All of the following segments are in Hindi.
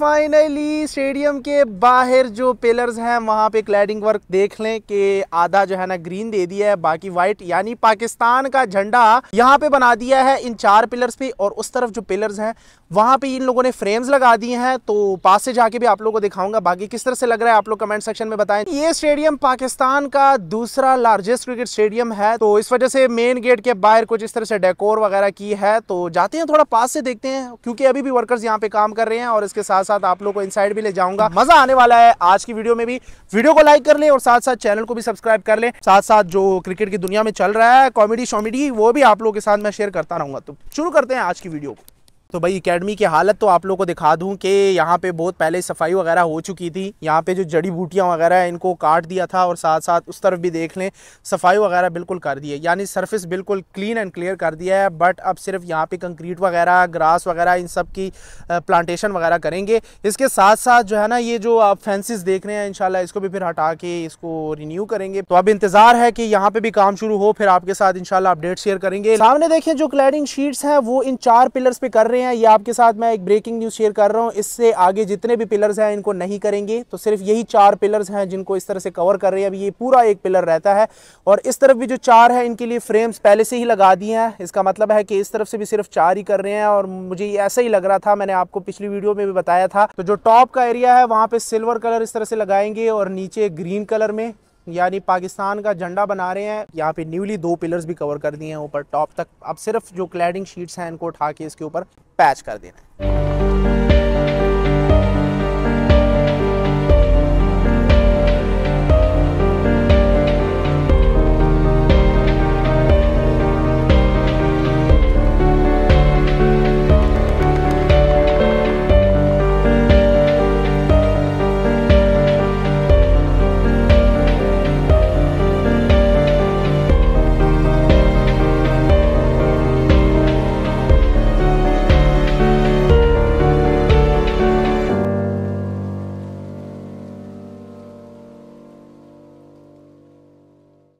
फाइनली स्टेडियम के बाहर जो पिलर्स हैं वहाँ पे क्लैडिंग वर्क देख लें कि आधा जो है ना ग्रीन दे दिया है बाकी व्हाइट यानी पाकिस्तान का झंडा यहाँ पे बना दिया है इन चार पिलर्स पे और उस तरफ जो पिलर्स हैं वहाँ पे इन लोगों ने फ्रेम्स लगा दिए हैं तो पास से जाके भी आप लोगों को दिखाऊंगा बाकी किस तरह से लग रहा है आप लोग कमेंट सेक्शन में बताएं ये स्टेडियम पाकिस्तान का दूसरा लार्जेस्ट क्रिकेट स्टेडियम है तो इस वजह से मेन गेट के बाहर कुछ इस तरह से डेकोर वगैरह की है तो जाते हैं थोड़ा पास से देखते हैं क्योंकि अभी भी वर्कर्स यहाँ पे काम कर रहे हैं और इसके साथ साथ आप लोग को इनसाइड भी ले जाऊंगा हम्म। मजा आने वाला है आज की वीडियो में भी वीडियो को लाइक कर ले और साथ साथ चैनल को भी सब्सक्राइब कर ले साथ साथ जो क्रिकेट की दुनिया में चल रहा है कॉमेडी शॉमेडी वो भी आप लोगों के साथ मैं शेयर करता रहूंगा तो शुरू करते हैं आज की वीडियो को तो भाई एकेडमी की हालत तो आप लोगों को दिखा दूं कि यहाँ पे बहुत पहले सफाई वगैरह हो चुकी थी यहाँ पे जो जड़ी बूटियाँ वगैरह इनको काट दिया था और साथ साथ उस तरफ भी देख लें सफाई वगैरह बिल्कुल कर दी है यानी सरफेस बिल्कुल क्लीन एंड क्लियर कर दिया है बट अब सिर्फ यहाँ पे कंक्रीट वगैरह ग्रास वगैरह इन सब की प्लांटेशन वगैरह करेंगे इसके साथ साथ जो है ना ये जो आप फेंसिस देख रहे हैं इनशाला इसको भी फिर हटा के इसको रिन्यू करेंगे तो अब इंतज़ार है कि यहाँ पे भी काम शुरू हो फिर आपके साथ इनशाला अपडेट शेयर करेंगे सामने देखें जो क्लैडिंग शीट्स हैं वो इन चार पिलर्स पे कर रहे रहे हैं ये आपके साथ मैं एक ब्रेकिंग न्यूज़ शेयर कर रहा हूँ इससे आगे जितने भी पिलर्स हैं इनको नहीं करेंगे तो सिर्फ यही चार पिलर्स हैं जिनको इस तरह से कवर कर रहे हैं अभी ये पूरा एक पिलर रहता है और इस तरफ भी जो चार है इनके लिए फ्रेम्स पहले से ही लगा दिए हैं इसका मतलब है कि इस तरफ से भी सिर्फ चार ही कर रहे हैं और मुझे ऐसा ही लग रहा था मैंने आपको पिछली वीडियो में भी बताया था तो जो टॉप का एरिया है वहाँ पर सिल्वर कलर इस तरह से लगाएंगे और नीचे ग्रीन कलर में यानी पाकिस्तान का झंडा बना रहे हैं यहाँ पे न्यूली दो पिलर्स भी कवर कर दिए हैं ऊपर टॉप तक अब सिर्फ जो क्लैडिंग शीट्स हैं इनको उठा के इसके ऊपर पैच कर देना है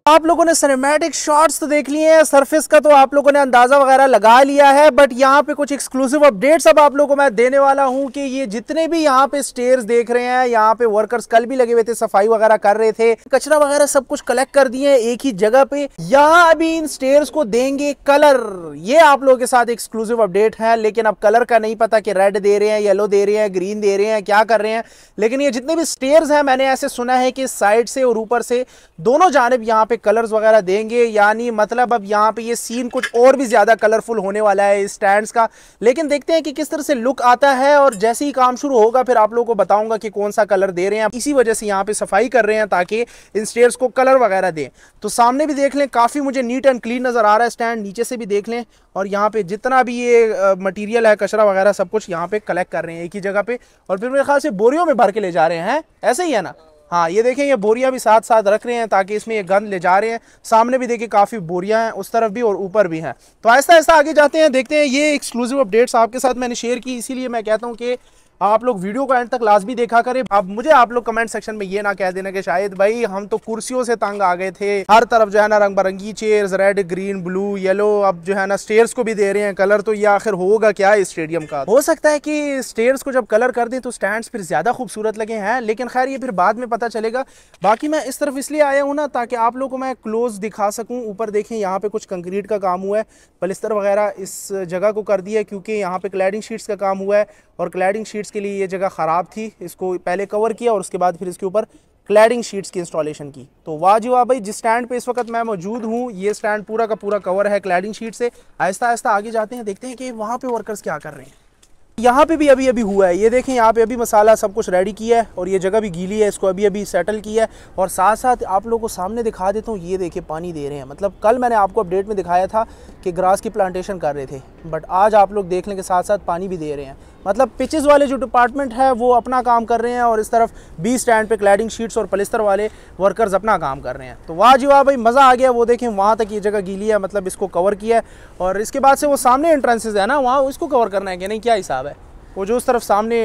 आप लोगों ने सिनेमैटिक शॉट्स तो देख लिए हैं सरफेस का तो आप लोगों ने अंदाज़ा वगैरह लगा लिया है बट यहाँ पे कुछ एक्सक्लूसिव अपडेट्स अब आप लोगों को मैं देने वाला हूँ कि ये जितने भी यहाँ पे स्टेयर्स देख रहे हैं यहाँ पे वर्कर्स कल भी लगे हुए थे सफाई वगैरह कर रहे थे कचरा वगैरह सब कुछ कलेक्ट कर दिए एक ही जगह पे यहाँ अभी इन स्टेयर्स को देंगे कलर ये आप लोगों के साथ एक्सक्लूसिव अपडेट है लेकिन अब कलर का नहीं पता कि रेड दे रहे हैं येलो दे रहे हैं ग्रीन दे रहे हैं क्या कर रहे हैं लेकिन ये जितने भी स्टेयर्स हैं मैंने ऐसे सुना है कि साइड से और ऊपर से दोनों जानब यहाँ पे कलर्स वगैरह देंगे यानी मतलब अब यहाँ पे ये सीन कुछ और भी ज़्यादा कलरफुल होने वाला है स्टैंड्स का लेकिन देखते हैं कि किस तरह से लुक आता है और जैसे ही काम शुरू होगा फिर आप लोगों को बताऊंगा कि कौन सा कलर दे रहे हैं इसी वजह से यहाँ पे सफाई कर रहे हैं ताकि इन स्टेयर्स को कलर वगैरह दें तो सामने भी देख लें काफ़ी मुझे नीट एंड क्लीन नज़र आ रहा है स्टैंड नीचे से भी देख लें और यहाँ पे जितना भी ये मटेरियल है कचरा वगैरह सब कुछ यहाँ पे कलेक्ट कर रहे हैं एक ही जगह पे और फिर मेरे ख्याल से बोरियों में भर के ले जा रहे हैं ऐसे ही है ना हाँ ये देखें ये बोरियां भी साथ साथ रख रहे हैं ताकि इसमें ये गंद ले जा रहे हैं सामने भी देखिए काफ़ी बोरियां हैं उस तरफ भी और ऊपर भी हैं तो ऐसा ऐसा आगे जाते हैं देखते हैं ये एक्सक्लूसिव अपडेट्स आपके साथ मैंने शेयर की इसीलिए मैं कहता हूँ कि आप लोग वीडियो को एंड तक लाजमी देखा करें अब मुझे आप लोग कमेंट सेक्शन में ये ना कह देना कि शायद भाई हम तो कुर्सियों से तंग आ गए थे हर तरफ जो है ना रंग बिरंगी chairs red green blue yellow अब जो है ना स्टेयर्स को भी दे रहे हैं कलर तो ये आखिर होगा क्या इस स्टेडियम का हो सकता है कि स्टेयर्स को जब कलर कर दें तो स्टैंड फिर ज्यादा खूबसूरत लगे हैं लेकिन खैर ये फिर बाद में पता चलेगा बाकी मैं इस तरफ इसलिए आया हूँ ना ताकि आप लोग को मैं क्लोज दिखा सकूँ ऊपर देखें यहाँ पे कुछ कंक्रीट का काम हुआ है पलिस्तर वगैरह इस जगह को कर दिया है क्योंकि यहाँ पे क्लैडिंग शीट्स का काम हुआ है और क्लैडिंग शीट्स शीट्स के लिए ये जगह ख़राब थी इसको पहले कवर किया और उसके बाद फिर इसके ऊपर क्लैडिंग शीट्स की इंस्टॉलेशन की तो वाह जी वाह भाई जिस स्टैंड पे इस वक्त मैं मौजूद हूँ ये स्टैंड पूरा का पूरा कवर है क्लैडिंग शीट से आहिस्ता आहिस्ता आगे जाते हैं देखते हैं कि वहाँ पे वर्कर्स क्या कर रहे हैं यहाँ पे भी अभी अभी हुआ है ये देखें यहाँ पे अभी मसाला सब कुछ रेडी किया है और ये जगह भी गीली है इसको अभी अभी सेटल किया है और साथ साथ आप लोगों को सामने दिखा देता हूँ ये देखें पानी दे रहे हैं मतलब कल मैंने आपको अपडेट में दिखाया था कि ग्रास की प्लांटेशन कर रहे थे बट आज आप लोग देखने के साथ साथ पानी भी दे रहे हैं मतलब पिचेस वाले जो डिपार्टमेंट है वो अपना काम कर रहे हैं और इस तरफ बी स्टैंड पे क्लैडिंग शीट्स और पलिस्तर वाले वर्कर्स अपना काम कर रहे हैं तो वाह जी वाह भाई मज़ा आ गया वो देखें वहाँ तक ये जगह गीली है मतलब इसको कवर किया है और इसके बाद से वो सामने एंट्रेंसेज है ना वहाँ उसको कवर करना है कि नहीं क्या हिसाब है वो जो उस तरफ सामने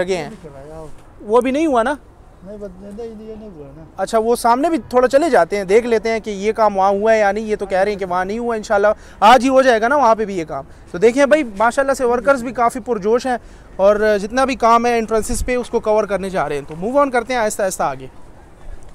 जगह हैं वो भी नहीं हुआ ना अच्छा वो सामने भी थोड़ा चले जाते हैं देख लेते हैं कि ये काम वहाँ हुआ है या नहीं ये तो कह रहे हैं कि वहाँ नहीं हुआ शाला आज ही हो जाएगा ना वहाँ पे भी ये काम तो देखें भाई माशाल्लाह से वर्कर्स भी काफ़ी पुरजोश हैं और जितना भी काम है एंट्रेंसेस पे उसको कवर करने जा रहे हैं तो मूव ऑन करते हैं आहिस्ता आहिस्ता आगे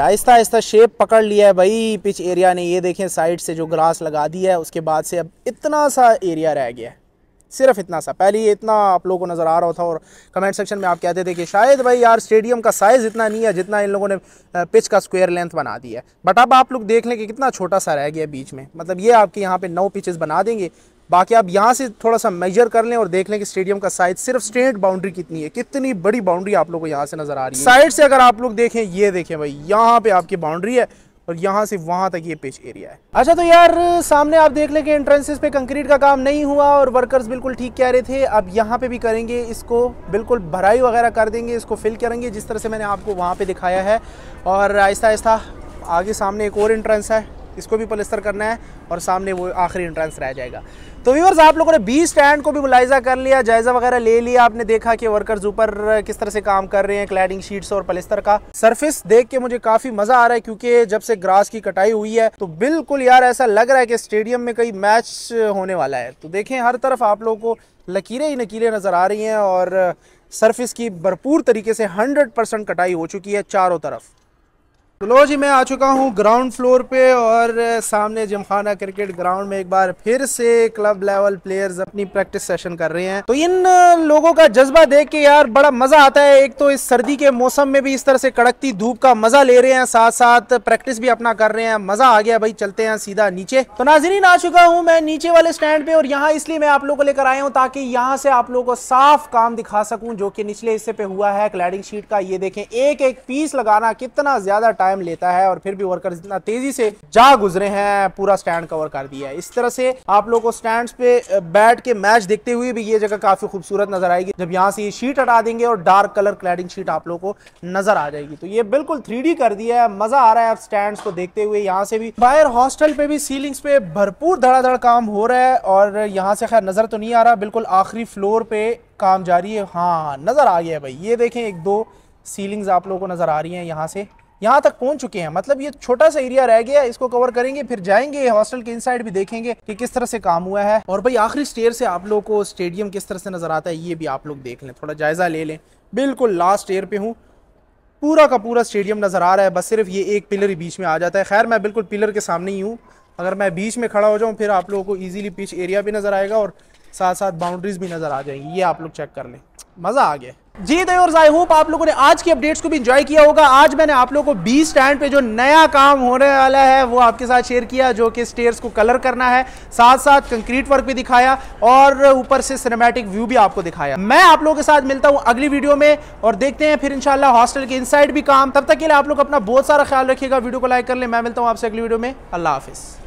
आहिस्ता आहिस्ता शेप पकड़ लिया है भाई पिच एरिया ने ये देखें साइड से जो ग्रास लगा दी है उसके बाद से अब इतना सा एरिया रह गया है सिर्फ इतना सा पहले ये इतना आप लोगों को नज़र आ रहा था और कमेंट सेक्शन में आप कहते थे कि शायद भाई यार स्टेडियम का साइज़ इतना नहीं है जितना इन लोगों ने पिच का स्क्वायर लेंथ बना दिया है बट अब आप लोग देख लें कि कितना छोटा सा रह गया बीच में मतलब ये आपके यहाँ पे नौ पिचेस बना देंगे बाकी आप यहाँ से थोड़ा सा मेजर कर लें और देख लें कि स्टेडियम का साइज सिर्फ स्टेट बाउंड्री कितनी है कितनी बड़ी बाउंड्री आप लोग को यहाँ से नजर आ रही है साइड से अगर आप लोग देखें ये देखें भाई यहाँ पे आपकी बाउंड्री है और यहाँ से वहाँ तक ये पिच एरिया है अच्छा तो यार सामने आप देख लेंगे एंट्रेंसेस पे कंक्रीट का काम नहीं हुआ और वर्कर्स बिल्कुल ठीक कह रहे थे अब यहाँ पे भी करेंगे इसको बिल्कुल भराई वगैरह कर देंगे इसको फिल करेंगे जिस तरह से मैंने आपको वहाँ पे दिखाया है और आहिस्ता आहिस्ता आगे सामने एक और एंट्रेंस है इसको भी पलस्तर करना है और सामने वो आखिरी एंट्रेंस रह जाएगा तो व्यूवर्स आप लोगों ने बी स्टैंड को भी मुलायजा कर लिया जायजा वगैरह ले लिया आपने देखा कि वर्कर्स ऊपर किस तरह से काम कर रहे हैं क्लैडिंग शीट्स और पलस्तर का सरफेस देख के मुझे काफी मजा आ रहा है क्योंकि जब से ग्रास की कटाई हुई है तो बिल्कुल यार ऐसा लग रहा है कि स्टेडियम में कई मैच होने वाला है तो देखें हर तरफ आप लोगों को लकीरें ही नकीरें नज़र आ रही हैं और सरफेस की भरपूर तरीके से 100 परसेंट कटाई हो चुकी है चारों तरफ तो लो जी मैं आ चुका हूँ ग्राउंड फ्लोर पे और सामने जिमखाना क्रिकेट ग्राउंड में एक बार फिर से क्लब लेवल प्लेयर्स अपनी प्रैक्टिस सेशन कर रहे हैं तो इन लोगों का जज्बा देख के यार बड़ा मजा आता है एक तो इस सर्दी के मौसम में भी इस तरह से कड़कती धूप का मजा ले रहे हैं साथ साथ प्रैक्टिस भी अपना कर रहे हैं मजा आ गया भाई चलते हैं सीधा नीचे तो नाजरीन आ चुका हूँ मैं नीचे वाले स्टैंड पे और यहाँ इसलिए मैं आप लोग को लेकर आया हूँ ताकि यहाँ से आप लोगों को साफ काम दिखा सकूँ जो कि निचले हिस्से पे हुआ है क्लैडिंग शीट का ये देखें एक एक पीस लगाना कितना ज्यादा टाइम लेता है और फिर भी वर्कर्स इतना तेजी से जा गुजरे हैं पूरा स्टैंड कवर कर दिया है इस तरह से आप लोगों को स्टैंड पे बैठ के मैच देखते हुए भी ये जगह काफी खूबसूरत नजर आएगी जब यहाँ से ये शीट हटा देंगे और डार्क कलर क्लैडिंग शीट आप लोग को नजर आ जाएगी तो ये बिल्कुल थ्री कर दिया है मजा आ रहा है स्टैंड को देखते हुए यहाँ से भी बायर हॉस्टल पे भी सीलिंग्स पे भरपूर धड़ाधड़ काम हो रहा है और यहाँ से खैर नजर तो नहीं आ रहा बिल्कुल आखिरी फ्लोर पे काम जारी है हाँ नज़र आ गया है भाई ये देखें एक दो सीलिंग्स आप लोगों को नज़र आ रही हैं यहाँ से यहाँ तक पहुँच चुके हैं मतलब ये छोटा सा एरिया रह गया इसको कवर करेंगे फिर जाएंगे हॉस्टल के इनसाइड भी देखेंगे कि किस तरह से काम हुआ है और भाई आखिरी स्टेयर से आप लोगों को स्टेडियम किस तरह से नजर आता है ये भी आप लोग देख लें थोड़ा जायजा ले लें बिल्कुल लास्ट स्टेयर पे हूँ पूरा का पूरा स्टेडियम नज़र आ रहा है बस सिर्फ ये एक पिलर ही बीच में आ जाता है खैर मैं बिल्कुल पिलर के सामने ही हूँ अगर मैं बीच में खड़ा हो जाऊँ फिर आप लोगों को ईजिली पीछे एरिया भी नज़र आएगा और साथ साथ बाउंड्रीज भी नज़र आ जाएंगी ये आप लोग चेक कर लें मज़ा आ गया जी और आई होप आप लोगों ने आज की अपडेट्स को भी इंजॉय किया होगा आज मैंने आप लोगों को बी स्टैंड पे जो नया काम होने वाला है वो आपके साथ शेयर किया जो कि स्टेयर्स को कलर करना है साथ साथ कंक्रीट वर्क भी दिखाया और ऊपर से सिनेमैटिक व्यू भी आपको दिखाया मैं आप लोगों के साथ मिलता हूँ अगली वीडियो में और देखते हैं फिर इनशाला हॉस्टल के इनसाइड भी काम तब तक के लिए आप लोग अपना बहुत सारा ख्याल रखिएगा वीडियो को लाइक कर ले मैं मिलता हूँ आपसे अगली वीडियो में अल्लाह हाफिज़